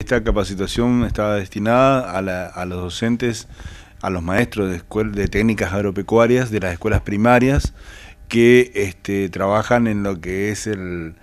Esta capacitación está destinada a, los docentes, a los maestros de, de técnicas agropecuarias de las escuelas primarias que este, trabajan en lo que es el,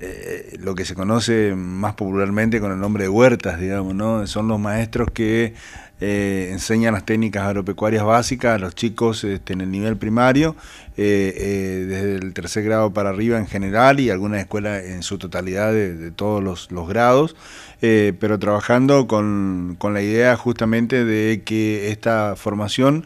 eh, lo que se conoce más popularmente con el nombre de huertas, digamos, ¿no? Son los maestros que eh, enseñan las técnicas agropecuarias básicas a los chicos este, en el nivel primario, eh, desde el tercer grado para arriba en general y algunas escuelas en su totalidad de, todos los, grados, pero trabajando con, con la idea justamente de que esta formación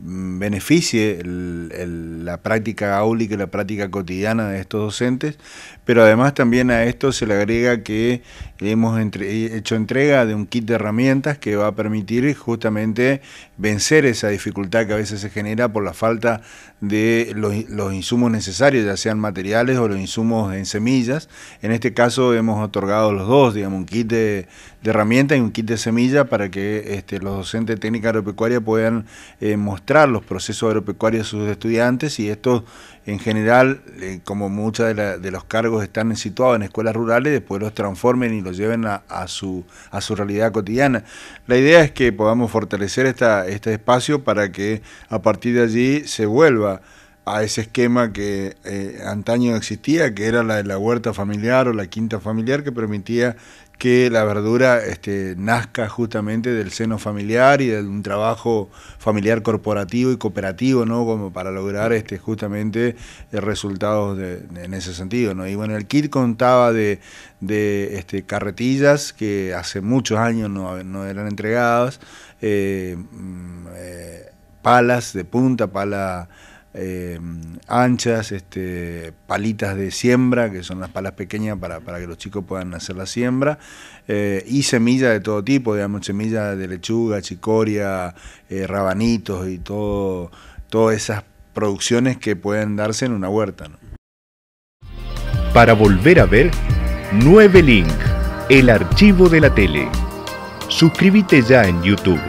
beneficie la práctica áulica y la práctica cotidiana de estos docentes, pero además también a esto se le agrega que hemos hecho entrega de un kit de herramientas que va a permitir justamente vencer esa dificultad que a veces se genera por la falta de los, insumos necesarios, ya sean materiales o los insumos en semillas. En este caso hemos otorgado los dos, digamos, un kit de, herramientas y un kit de semilla para que este, los docentes de técnica agropecuaria puedan eh, mostrar los procesos agropecuarios a sus estudiantes y esto en general, eh, como muchos de, los cargos están situados en escuelas rurales, después los transformen y los lleven a, a, su, a su realidad cotidiana. La idea es que podamos fortalecer esta, este espacio para que a partir de allí se vuelva a ese esquema que eh, antaño existía, que era la de la huerta familiar o la quinta familiar, que permitía que la verdura este, nazca justamente del seno familiar y de un trabajo familiar corporativo y cooperativo, ¿no? Como para lograr este, justamente eh, resultados en ese sentido, ¿no? Y bueno, el kit contaba de, este, carretillas que hace muchos años no, eran entregadas, eh, mm, palas de punta, pala eh, anchas, este, palitas de siembra, que son las palas pequeñas para, que los chicos puedan hacer la siembra, eh, y semillas de todo tipo, digamos, semillas de lechuga, chicoria, eh, rabanitos y todo, todas esas producciones que pueden darse en una huerta. Para volver a ver, nueve Link, el archivo de la tele. Suscríbete ya en YouTube.